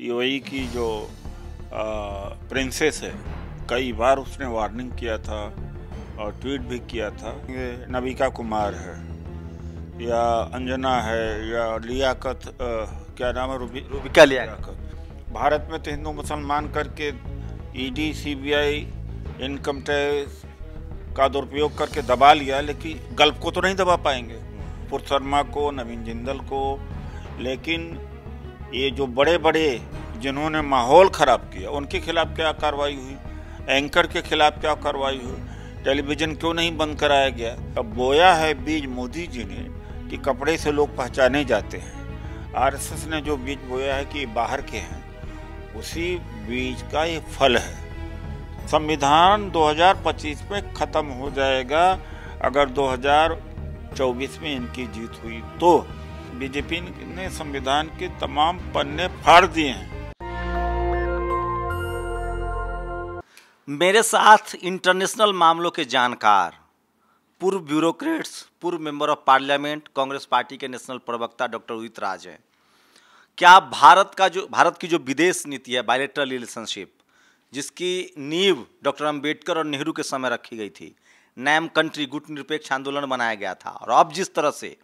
UAE की जो princess है कई बार उसने वार्निंग किया था और ट्वीट भी किया था ये नबिका कुमार है या अंजना है या लियाकत आ, क्या नाम है रुबी रूबिका लियाकत भारत में तो हिंदू मुसलमान करके ईडी सीबीआई इनकम टैक्स का दुरुपयोग करके दबा लिया लेकिन गल्फ को तो नहीं दबा पाएंगे पुर शर्मा को नवीन जिंदल को लेकिन ये जो बड़े बड़े जिन्होंने माहौल ख़राब किया उनके खिलाफ क्या कार्रवाई हुई एंकर के खिलाफ क्या कार्रवाई हुई टेलीविज़न क्यों नहीं बंद कराया गया अब बोया है बीज मोदी जी ने कि कपड़े से लोग पहचाने जाते हैं आरएसएस ने जो बीज बोया है कि बाहर के हैं उसी बीज का ये फल है संविधान 2025 में ख़त्म हो जाएगा अगर 2024 में इनकी जीत हुई तो बीजेपी ने संविधान के तमाम पन्ने फाड़ दिए हैं मेरे साथ इंटरनेशनल मामलों के जानकार पूर्व ब्यूरोक्रेट्स पूर्व member of parliament Congress party के नेशनल प्रवक्ता डॉक्टर उदित राज हैं क्या भारत का जो भारत की जो विदेश नीति है बायोलेटरल रिलेशनशिप जिसकी नींव डॉक्टर अंबेडकर और नेहरू के समय रखी गई थी नैम कंट्री गुट निरपेक्ष आंदोलन बनाया गया था और अब जिस तरह से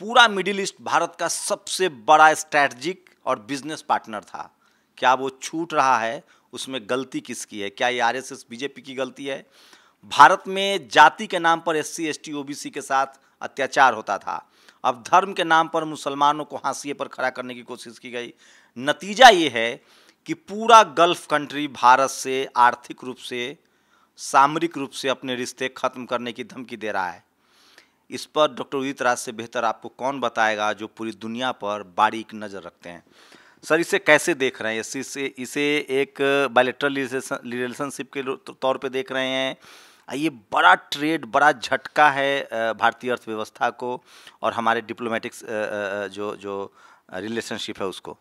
पूरा मिडिल ईस्ट भारत का सबसे बड़ा स्ट्रैटजिक और बिजनेस पार्टनर था क्या वो छूट रहा है उसमें गलती किसकी है क्या ये आर बीजेपी की गलती है भारत में जाति के नाम पर S C S T O B C के साथ अत्याचार होता था अब धर्म के नाम पर मुसलमानों को हाशिए पर खड़ा करने की कोशिश की गई नतीजा ये है कि पूरा गल्फ कंट्री भारत से आर्थिक रूप से सामरिक रूप से अपने रिश्ते खत्म करने की धमकी दे रहा है इस पर डॉक्टर उदित राज से बेहतर आपको कौन बताएगा जो पूरी दुनिया पर बारीक नज़र रखते हैं सर इसे कैसे देख रहे हैं इसे इसे एक बायोलेट्रल रिलेशनशिप के तौर पे देख रहे हैं ये बड़ा ट्रेड बड़ा झटका है भारतीय अर्थव्यवस्था को और हमारे डिप्लोमेटिक्स जो जो रिलेशनशिप है उसको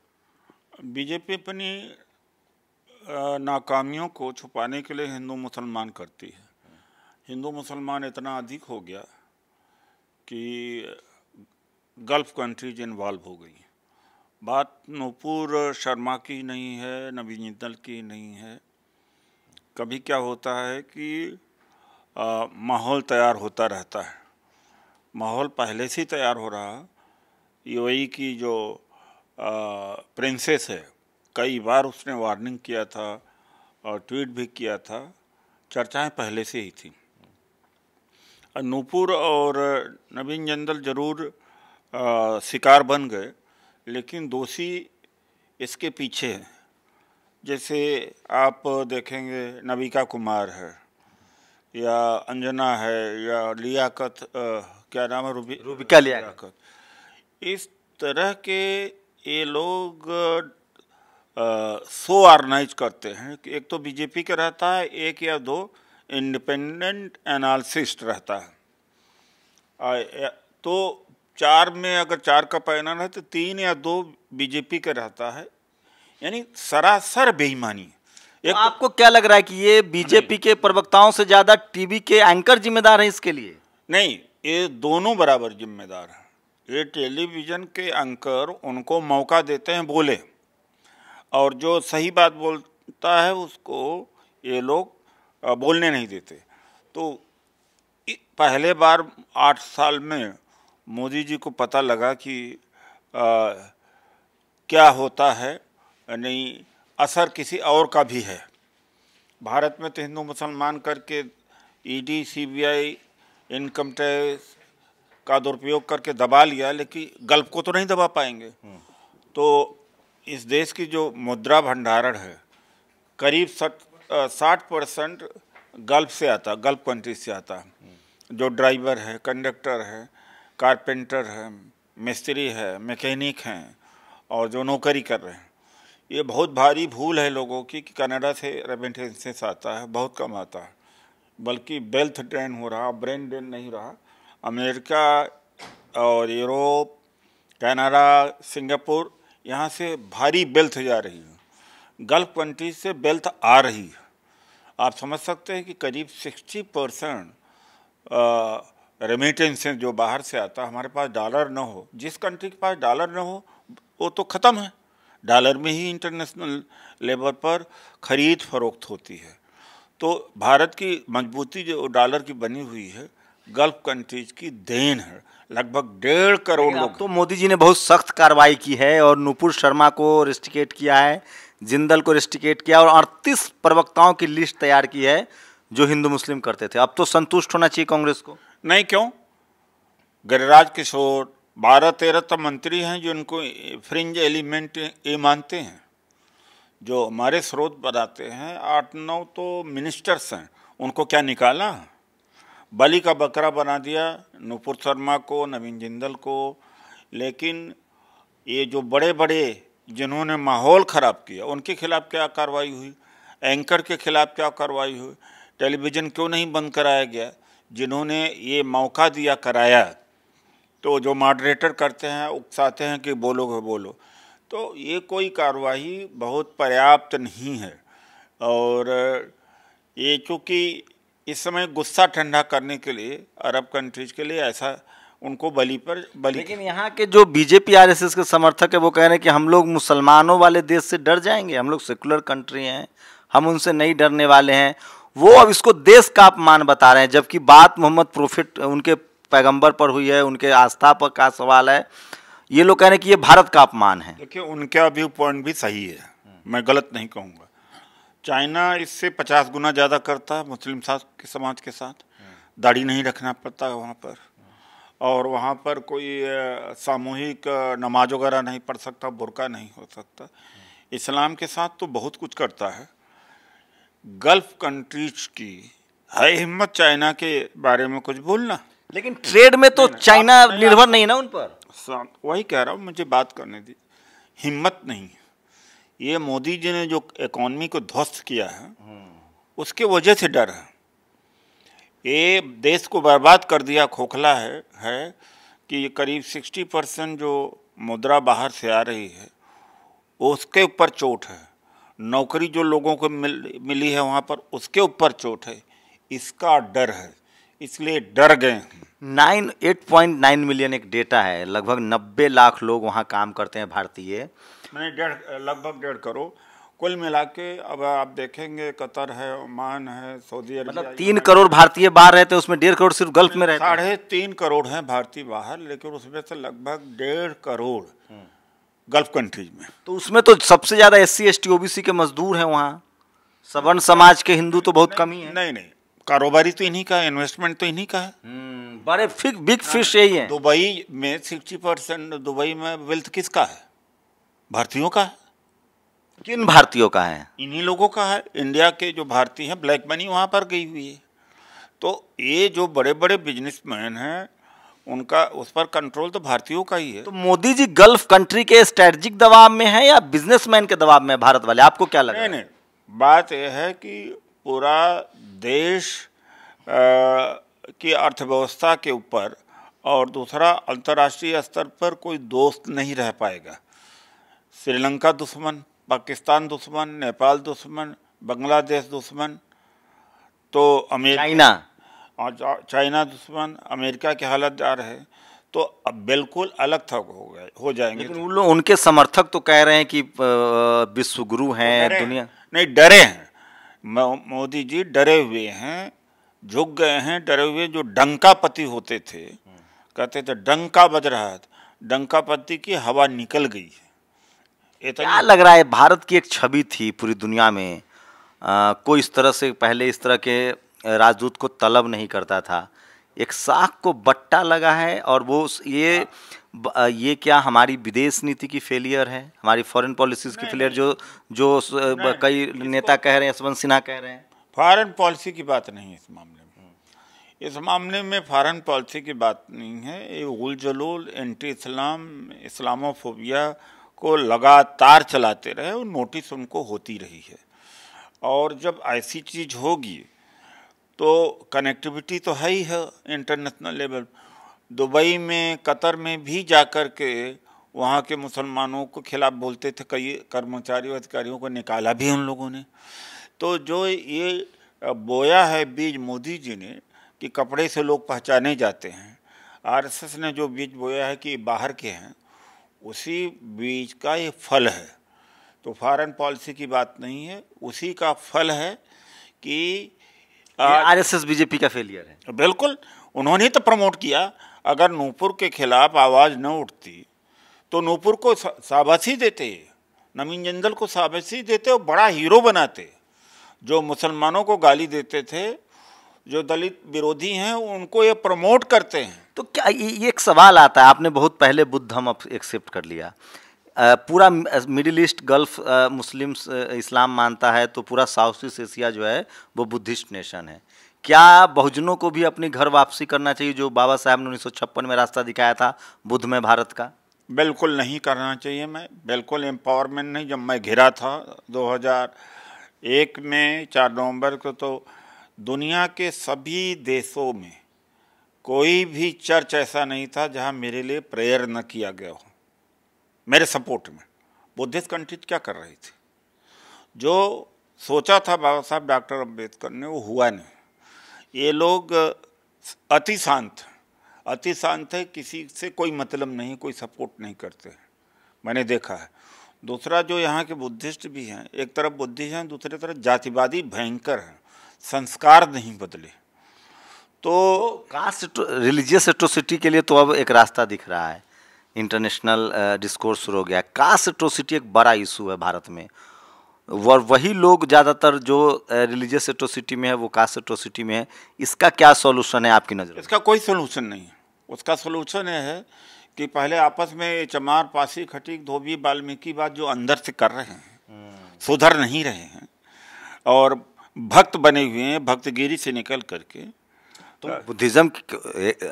बीजेपी अपनी नाकामियों को छुपाने के लिए हिंदू मुसलमान करती है हिंदू मुसलमान इतना अधिक हो गया कि गल्फ़ कंट्रीज इन्वॉल्व हो गई बात नूपुर शर्मा की नहीं है नवीन जिंदल की नहीं है कभी क्या होता है कि माहौल तैयार होता रहता है माहौल पहले से ही तैयार हो रहा यूएई की जो आ, प्रिंसेस है कई बार उसने वार्निंग किया था और ट्वीट भी किया था चर्चाएं पहले से ही थीं नूपुर और नवीन जंदल जरूर शिकार बन गए लेकिन दोषी इसके पीछे हैं जैसे आप देखेंगे नविका कुमार है या अंजना है या लियाकत आ, क्या नाम है रूबी रूबिका लियाकत इस तरह के ये लोग शो सो ऑर्गेनाइज करते हैं एक तो बीजेपी का रहता है एक या दो इंडिपेंडेंट एनालिसिस्ट रहता है तो चार में अगर चार का पैनल है तो तीन या दो बीजेपी का रहता है यानी सरासर बेईमानी तो एक तो आपको क्या लग रहा है कि ये बीजेपी के प्रवक्ताओं से ज्यादा टीवी के एंकर जिम्मेदार हैं इसके लिए नहीं ये दोनों बराबर जिम्मेदार हैं ये टेलीविजन के एंकर उनको मौका देते हैं बोले और जो सही बात बोलता है उसको ये लोग बोलने नहीं देते तो पहले बार आठ साल में मोदी जी को पता लगा कि आ, क्या होता है नहीं असर किसी और का भी है भारत में तो हिंदू मुसलमान करके ईडी सीबीआई इनकम टैक्स का दुरुपयोग करके दबा लिया लेकिन गल्फ को तो नहीं दबा पाएंगे हम्म। तो इस देश की जो मुद्रा भंडारण है करीब सठ साठ परसेंट गल्फ से आता है गल्फ कंट्री से आता है जो ड्राइवर है कंडक्टर है कारपेंटर है मिस्त्री है मैकेनिक हैं और जो नौकरी कर रहे हैं ये बहुत भारी भूल है लोगों की कि कनाडा से रेमिटेंसेस आता है बहुत कम आता है बल्कि वेल्थ ड्रेन हो रहा ब्रेन ड्रेन नहीं रहा अमेरिका और यूरोप कनाडा सिंगापुर यहाँ से भारी वेल्थ जा रही है गल्फ कंट्री से वेल्थ आ रही है आप समझ सकते हैं कि करीब 60 परसेंट रेमिटेंस जो बाहर से आता हमारे पास डॉलर ना हो जिस कंट्री के पास डॉलर ना हो वो तो ख़त्म है डॉलर में ही इंटरनेशनल लेवल पर ख़रीद फरोख्त होती है तो भारत की मजबूती जो डॉलर की बनी हुई है गल्फ कंट्रीज की देन है लगभग डेढ़ करोड़ लोग तो मोदी जी ने बहुत सख्त कार्रवाई की है और नुपुर शर्मा को रिस्टिकेट किया है जिंदल को रेस्टिकेट किया और अड़तीस प्रवक्ताओं की लिस्ट तैयार की है जो हिंदू मुस्लिम करते थे अब तो संतुष्ट होना चाहिए कांग्रेस को नहीं क्यों गिरिराज किशोर बारह तेरह तो मंत्री हैं जो इनको फ्रिंज एलिमेंट ये मानते हैं जो हमारे स्रोत बताते हैं आठ नौ तो मिनिस्टर्स हैं उनको क्या निकाला बलि का बकरा बना दिया नूपुर शर्मा को नवीन जिंदल को लेकिन ये जो बड़े बड़े जिन्होंने माहौल ख़राब किया उनके खिलाफ़ क्या कार्रवाई हुई एंकर के खिलाफ क्या कार्रवाई हुई टेलीविज़न क्यों नहीं बंद कराया गया जिन्होंने ये मौका दिया कराया तो जो मॉडरेटर करते हैं उकसाते हैं कि बोलोगे बोलो तो ये कोई कार्रवाई बहुत पर्याप्त नहीं है और ये चूँकि इस समय गुस्सा ठंडा करने के लिए अरब कंट्रीज़ के लिए ऐसा उनको बलि पर बलि लेकिन यहाँ के जो बीजेपी आरएसएस के समर्थक है वो कह रहे हैं कि हम लोग मुसलमानों वाले देश से डर जाएंगे हम लोग सेकुलर कंट्री हैं हम उनसे नहीं डरने वाले हैं वो अब इसको देश का अपमान बता रहे हैं जबकि बात मोहम्मद प्रोफिट उनके पैगंबर पर हुई है उनके आस्था पर का सवाल है ये लोग कह रहे हैं कि ये भारत का अपमान है देखिए उनका व्यू पॉइंट भी सही है मैं गलत नहीं कहूँगा चाइना इससे पचास गुना ज़्यादा करता है मुस्लिम के समाज के साथ दाढ़ी नहीं रखना पड़ता वहाँ पर और वहाँ पर कोई सामूहिक नमाज वगैरह नहीं पढ़ सकता बुरका नहीं हो सकता इस्लाम के साथ तो बहुत कुछ करता है गल्फ कंट्रीज की है हिम्मत चाइना के बारे में कुछ बोलना लेकिन ट्रेड में तो चाइना निर्भर नहीं ना उन पर वही कह रहा हूँ मुझे बात करने दी हिम्मत नहीं ये मोदी जी ने जो इकोनॉमी को ध्वस्त किया है हम्म। उसके वजह से डर है ये देश को बर्बाद कर दिया खोखला है है कि करीब सिक्सटी परसेंट जो मुद्रा बाहर से आ रही है उसके ऊपर चोट है नौकरी जो लोगों को मिल मिली है वहाँ पर उसके ऊपर चोट है इसका डर है इसलिए डर गए nine eight point nine million एक डेटा है लगभग नब्बे लाख लोग वहाँ काम करते हैं भारतीय मैंने डेढ़ लगभग डेढ़ करोड़ कुल मिला के अब आप देखेंगे कतर है ओमान है सऊदी अरब मतलब तीन करोड़ भारतीय बाहर रहते हैं उसमें डेढ़ करोड़ सिर्फ गल्फ में रहते साढ़े तीन करोड़ हैं भारतीय बाहर लेकिन उसमें से लगभग डेढ़ करोड़ हम्म। गल्फ कंट्रीज में तो उसमें तो सबसे ज़्यादा एस सी एस टी के मजदूर हैं वहाँ सवर्ण समाज के हिंदू तो बहुत कम ही है नहीं नहीं कारोबारी तो इन्हीं का है इन्वेस्टमेंट तो इन्हीं का है हम्म, बड़े बिग फिश यही है दुबई में सिक्सटी परसेंट दुबई में वेल्थ किसका है भारतीयों का है किन भारतीयों का है इन्हीं लोगों का है इंडिया के जो भारतीय हैं ब्लैक मनी वहाँ पर गई हुई है तो ये जो बड़े बड़े बिजनेसमैन हैं उनका उस पर कंट्रोल तो भारतीयों का ही है तो मोदी जी गल्फ कंट्री के स्ट्रेटजिक दबाव में है या बिजनेसमैन के दबाव में भारत वाले आपको क्या लगता है नहीं नहीं बात यह है कि पूरा देश आ, की अर्थव्यवस्था के ऊपर और दूसरा अंतर्राष्ट्रीय स्तर पर कोई दोस्त नहीं रह पाएगा श्रीलंका दुश्मन पाकिस्तान दुश्मन नेपाल दुश्मन बांग्लादेश दुश्मन तो अमेरिका चाइना हाँ, चाइना दुश्मन अमेरिका के हालत जा रहे तो अब बिल्कुल अलग थक हो गए हो जाएंगे लेकिन तो। उन लोग उनके समर्थक तो कह रहे हैं कि विश्वगुरु हैं तो दुनिया नहीं डरे हैं मोदी जी डरे हुए हैं झुक गए हैं डरे हुए जो डंकापति होते थे कहते थे डंका बज रहा डंका डंकापति की हवा निकल गई है तो क्या लग रहा है भारत की एक छवि थी पूरी दुनिया में आ, कोई इस तरह से पहले इस तरह के राजदूत को तलब नहीं करता था एक साख को बट्टा लगा है और वो ये हाँ। ये क्या हमारी विदेश नीति की फेलियर है हमारी फॉरेन पॉलिसीज की फेलियर जो जो कई नेता कह रहे हैं यशवंत सिन्हा कह रहे हैं फॉरेन पॉलिसी की बात नहीं इस मामले में इस मामले में फॉरेन पॉलिसी की बात नहीं है ये गुलजलोल एंटी इस्लाम इस्लामोफोबिया को लगातार चलाते रहे और नोटिस उनको होती रही है और जब ऐसी चीज़ होगी तो कनेक्टिविटी तो है ही है इंटरनेशनल लेवल दुबई में कतर में भी जाकर के वहाँ के मुसलमानों के खिलाफ बोलते थे कई कर्मचारी अधिकारियों को निकाला भी उन लोगों ने तो जो ये बोया है बीज मोदी जी ने कि कपड़े से लोग पहचाने जाते हैं आरएसएस ने जो बीज बोया है कि बाहर के हैं उसी बीज का ये फल है तो फॉरेन पॉलिसी की बात नहीं है उसी का फल है कि आरएसएस बीजेपी का फेलियर है बिल्कुल उन्होंने ही तो प्रमोट किया अगर नूपुर के खिलाफ आवाज़ न उठती तो नूपुर को शाबाशी देते नवीन जिंदल को शाबाशी देते और बड़ा हीरो बनाते जो मुसलमानों को गाली देते थे जो दलित विरोधी हैं उनको ये प्रमोट करते हैं तो क्या ये एक सवाल आता है आपने बहुत पहले बुद्ध हम एक्सेप्ट कर लिया पूरा मिडिल ईस्ट गल्फ मुस्लिम इस्लाम मानता है तो पूरा साउथ ईस्ट एशिया जो है वो बुद्धिस्ट नेशन है क्या बहुजनों को भी अपनी घर वापसी करना चाहिए जो बाबा साहब ने उन्नीस में रास्ता दिखाया था बुद्ध में भारत का बिल्कुल नहीं करना चाहिए मैं बिल्कुल एम्पावरमेंट नहीं जब मैं घिरा था 2001 में 4 नवंबर को तो दुनिया के सभी देशों में कोई भी चर्च ऐसा नहीं था जहां मेरे लिए प्रेयर न किया गया हो मेरे सपोर्ट में बुद्धिस्ट कंट्रीज क्या कर रही थी जो सोचा था बाबा साहब डॉक्टर अम्बेडकर ने वो हुआ नहीं ये लोग अति शांत अति शांत है किसी से कोई मतलब नहीं कोई सपोर्ट नहीं करते मैंने देखा है दूसरा जो यहाँ के बुद्धिस्ट भी हैं एक तरफ बुद्धिस्ट हैं दूसरी तरफ जातिवादी भयंकर हैं संस्कार नहीं बदले तो कास्ट रिलीजियस एट्रोसिटी के लिए तो अब एक रास्ता दिख रहा है इंटरनेशनल डिस्कोर्स शुरू हो गया कास्ट एट्रोसिटी एक बड़ा इशू है भारत में और वही लोग ज़्यादातर जो रिलीजियस एट्रोसिटी में है वो कास्ट एट्रोसिटी में है इसका क्या सोल्यूशन है आपकी नज़र इसका कोई सोल्यूशन नहीं है उसका सोल्यूशन है कि पहले आपस में चमार पासी खटीक धोबी वाल्मीकि बात जो अंदर से कर रहे हैं हम्म। सुधर नहीं रहे हैं और भक्त बने हुए हैं भक्तगिरी से निकल करके तो बुद्धिज़्म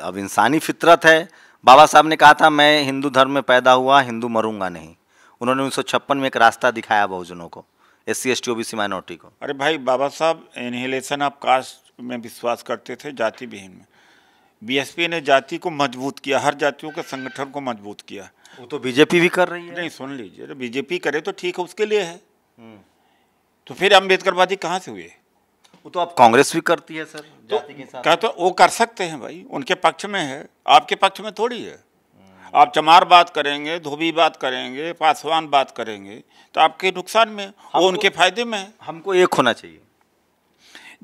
अब इंसानी फितरत है बाबा साहब ने कहा था मैं हिंदू धर्म में पैदा हुआ हिंदू मरूंगा नहीं उन्होंने उन्नीस में एक रास्ता दिखाया बहुजनों को S C S T O B C minority को अरे भाई बाबा साहब इन्हेलेशन ऑफ कास्ट में विश्वास करते थे जाति विहीन में बीएसपी ने जाति को मजबूत किया हर जातियों के संगठन को मजबूत किया वो तो बीजेपी भी कर रही है नहीं सुन लीजिए बीजेपी करे तो ठीक है उसके लिए है हम्म। तो फिर अम्बेडकर वादी कहाँ से हुए वो तो आप कांग्रेस भी करती है सर तो जाति तो, के साथ तो वो कर सकते हैं भाई उनके पक्ष में है आपके पक्ष में थोड़ी है आप चमार बात करेंगे धोबी बात करेंगे पासवान बात करेंगे तो आपके नुकसान में वो उनके फायदे में हमको एक होना चाहिए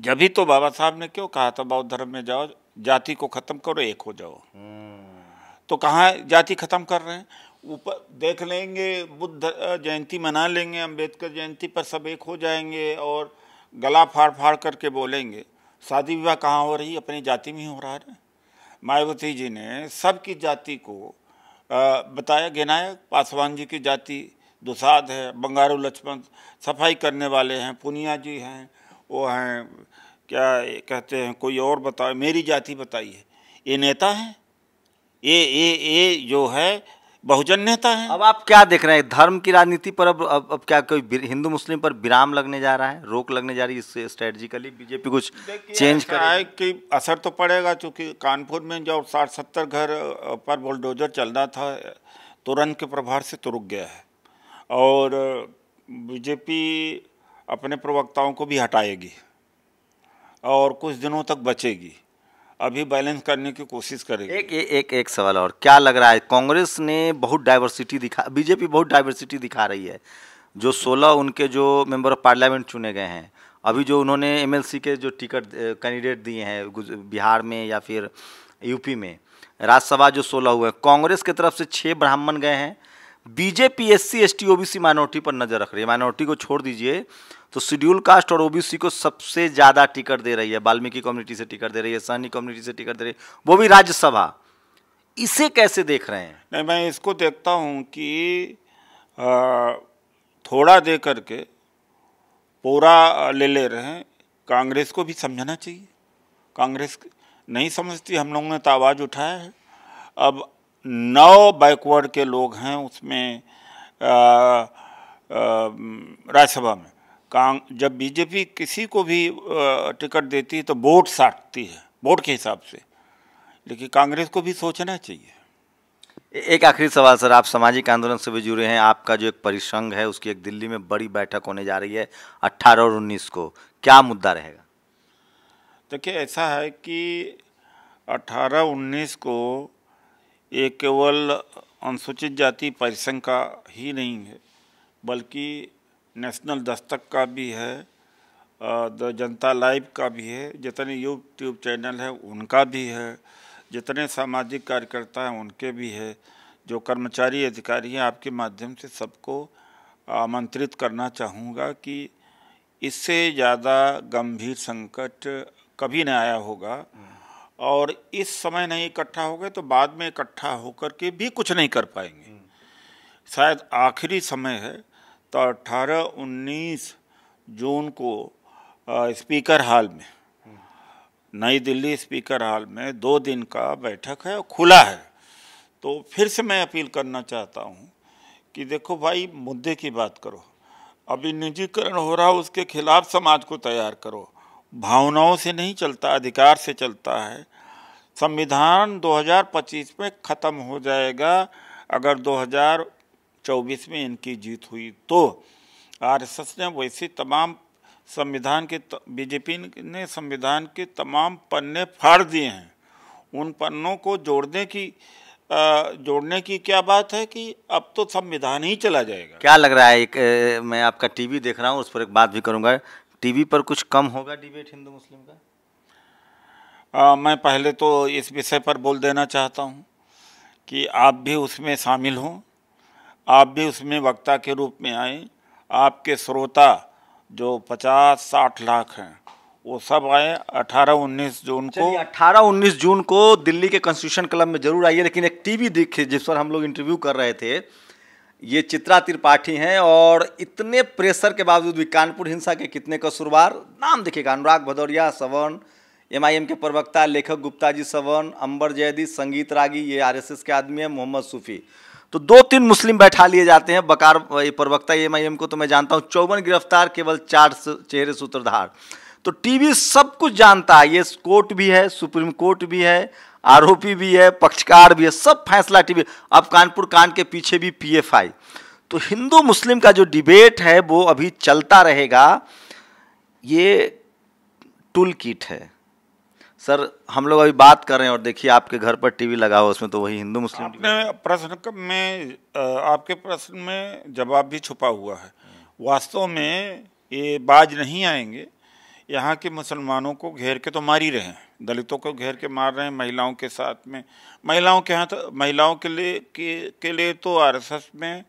जब ही तो बाबा साहब ने क्यों कहा था बौद्ध धर्म में जाओ जाति को ख़त्म करो एक हो जाओ हम्म। तो कहाँ जाति ख़त्म कर रहे हैं ऊपर देख लेंगे बुद्ध जयंती मना लेंगे अंबेडकर जयंती पर सब एक हो जाएंगे और गला फाड़ फाड़ करके बोलेंगे शादी विवाह कहाँ हो रही अपनी जाति में हो रहा है मायावती जी ने सबकी जाति को बताया गिनाया पासवान जी की जाति दुसाद है बंगारू लक्ष्मण सफाई करने वाले हैं पुनिया जी हैं वो हैं क्या कहते हैं कोई और बताए मेरी जाति बताई है ये नेता हैं ये ये ये जो है बहुजन नेता है अब आप क्या देख रहे हैं धर्म की राजनीति पर अब अब, अब क्या कोई हिंदू मुस्लिम पर विराम लगने जा रहा है रोक लगने जा रही है इससे स्ट्रेटजिकली बीजेपी कुछ चेंज कर है कि असर तो पड़ेगा क्योंकि कानपुर में जो साठ सत्तर घर पर बुलडोजर रहा था तुरंत के प्रभाव से तो रुक गया है और बीजेपी अपने प्रवक्ताओं को भी हटाएगी और कुछ दिनों तक बचेगी अभी बैलेंस करने की कोशिश करेगी एक एक एक सवाल और क्या लग रहा है कांग्रेस ने बहुत डाइवर्सिटी दिखा बीजेपी बहुत डाइवर्सिटी दिखा रही है जो 16 उनके जो मेंबर ऑफ पार्लियामेंट चुने गए हैं अभी जो उन्होंने एमएलसी के जो टिकट कैंडिडेट दिए हैं बिहार में या फिर यूपी में राज्यसभा जो सोलह हुए कांग्रेस की तरफ से छः ब्राह्मण गए हैं BJP S C S T OBC minority पर नजर रख रही है माइनॉरिटी को छोड़ दीजिए तो शेड्यूल कास्ट और ओबीसी को सबसे ज़्यादा टिकट दे रही है वाल्मीकि कम्युनिटी से टिकट दे रही है सहनी कम्युनिटी से टिकट दे रही है वो भी राज्यसभा इसे कैसे देख रहे हैं नहीं मैं इसको देखता हूँ कि आ, थोड़ा दे करके पूरा ले ले रहे हैं कांग्रेस को भी समझना चाहिए कांग्रेस नहीं समझती हम लोगों ने तो आवाज़ उठाया है अब नौ बैकवर्ड के लोग हैं उसमें राज्यसभा में कांग जब बीजेपी किसी को भी टिकट देती है तो वोट साटती है वोट के हिसाब से लेकिन कांग्रेस को भी सोचना चाहिए एक आखिरी सवाल सर आप सामाजिक आंदोलन से भी जुड़े हैं आपका जो एक परिसंघ है उसकी एक दिल्ली में बड़ी बैठक होने जा रही है 18 और 19 को क्या मुद्दा रहेगा देखिए ऐसा है कि 18 19 को ये केवल अनुसूचित जाति परिसंघ का ही नहीं है बल्कि नेशनल दस्तक का भी है द जनता लाइव का भी है जितने यूट्यूब चैनल है उनका भी है जितने सामाजिक कार्यकर्ता हैं उनके भी है जो कर्मचारी अधिकारी हैं आपके माध्यम से सबको आमंत्रित करना चाहूँगा कि इससे ज़्यादा गंभीर संकट कभी नहीं आया होगा और इस समय नहीं इकट्ठा हो गए तो बाद में इकट्ठा होकर के भी कुछ नहीं कर पाएंगे शायद आखिरी समय है तो अट्ठारह उन्नीस जून को स्पीकर हॉल में नई दिल्ली स्पीकर हॉल में दो दिन का बैठक है और खुला है तो फिर से मैं अपील करना चाहता हूँ कि देखो भाई मुद्दे की बात करो अभी निजीकरण हो रहा उसके खिलाफ समाज को तैयार करो भावनाओं से नहीं चलता अधिकार से चलता है संविधान 2025 में ख़त्म हो जाएगा अगर 2024 में इनकी जीत हुई तो आरएसएस ने वैसे तमाम संविधान के बीजेपी ने संविधान के तमाम पन्ने फाड़ दिए हैं उन पन्नों को जोड़ने की जोड़ने की क्या बात है कि अब तो संविधान ही चला जाएगा क्या लग रहा है एक मैं आपका टीवी देख रहा हूँ उस पर एक बात भी करूँगा टीवी पर कुछ कम होगा डिबेट हिंदू मुस्लिम का आ, मैं पहले तो इस विषय पर बोल देना चाहता हूँ कि आप भी उसमें शामिल हों आप भी उसमें वक्ता के रूप में आए आपके श्रोता जो पचास साठ लाख हैं वो सब आए 18 19 जून को 18 19 जून को दिल्ली के कॉन्स्टिट्यूशन क्लब में जरूर आइए लेकिन एक टीवी देखिए जिस पर हम लोग इंटरव्यू कर रहे थे ये चित्रा त्रिपाठी हैं और इतने प्रेशर के बावजूद भी कानपुर हिंसा के कितने कसूरवार नाम देखिएगा अनुराग भदौरिया सवर्ण एमआईएम के प्रवक्ता लेखक गुप्ता जी सवन अंबर जैदी संगीत रागी ये आरएसएस के आदमी है मोहम्मद सूफी तो दो तीन मुस्लिम बैठा लिए जाते हैं बकार ये प्रवक्ता एमआईएम को तो मैं जानता हूँ चौवन गिरफ्तार केवल चार चेहरे सूत्रधार तो टीवी सब कुछ जानता है ये कोर्ट भी है सुप्रीम कोर्ट भी है आरोपी भी है पक्षकार भी है सब फैसला टीवी अब कानपुर कांड के पीछे भी पीएफआई तो हिंदू मुस्लिम का जो डिबेट है वो अभी चलता रहेगा ये टूल किट है सर हम लोग अभी बात कर रहे हैं और देखिए आपके घर पर टीवी लगा हुआ उसमें तो वही हिंदू मुस्लिम प्रश्न में आपके प्रश्न में जवाब भी छुपा हुआ है वास्तव में ये बाज नहीं आएंगे यहाँ के मुसलमानों को घेर के तो मार ही रहे हैं दलितों को घेर के मार रहे हैं महिलाओं के साथ में महिलाओं के यहाँ तो महिलाओं के लिए के, के लिए तो आरएसएस में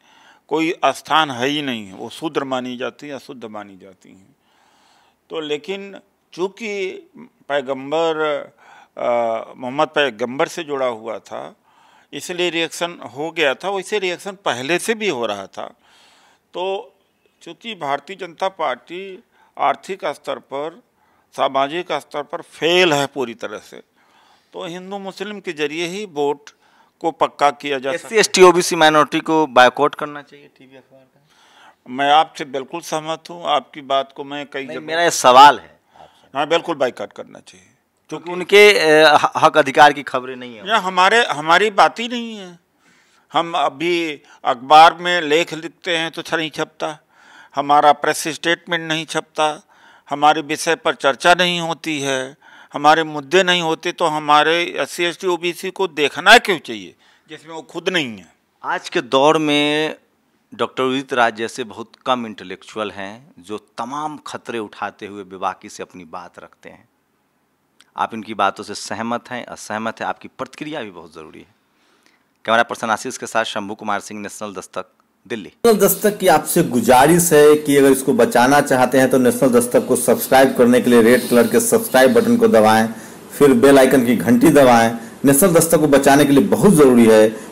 कोई स्थान है ही नहीं वो शूद्र मानी जाती है अशुद्ध मानी जाती हैं तो लेकिन चूँकि पैगंबर मोहम्मद पैगंबर से जुड़ा हुआ था इसलिए रिएक्शन हो गया था वैसे रिएक्शन पहले से भी हो रहा था तो चूँकि भारतीय जनता पार्टी आर्थिक स्तर पर सामाजिक स्तर पर फेल है पूरी तरह से तो हिंदू मुस्लिम के जरिए ही वोट को पक्का किया जा सकता एस टी सी माइनॉरिटी को बायकॉट करना चाहिए टीवी अखबार का मैं आपसे बिल्कुल सहमत हूँ आपकी बात को मैं कई मेरा ये सवाल है हाँ बिल्कुल बाइकाट करना चाहिए क्योंकि उनके हक अधिकार की खबरें नहीं है हमारे हमारी बात ही नहीं है हम अभी अखबार में लेख लिखते हैं तो नहीं छपता हमारा प्रेस स्टेटमेंट नहीं छपता हमारे विषय पर चर्चा नहीं होती है हमारे मुद्दे नहीं होते तो हमारे एस सी एस को देखना क्यों चाहिए जिसमें वो खुद नहीं है आज के दौर में डॉक्टर उदित राज जैसे बहुत कम इंटेलेक्चुअल हैं जो तमाम खतरे उठाते हुए बेबाकी से अपनी बात रखते हैं आप इनकी बातों से सहमत हैं असहमत है आपकी प्रतिक्रिया भी बहुत ज़रूरी है कैमरा पर्सन आशीष के साथ शंभू कुमार सिंह नेशनल दस्तक दिल्ली नेशनल दस्तक की आपसे गुजारिश है कि अगर इसको बचाना चाहते हैं तो नेशनल दस्तक को सब्सक्राइब करने के लिए रेड कलर के सब्सक्राइब बटन को दबाएं फिर बेल आइकन की घंटी दबाएं नेशनल दस्तक को बचाने के लिए बहुत ज़रूरी है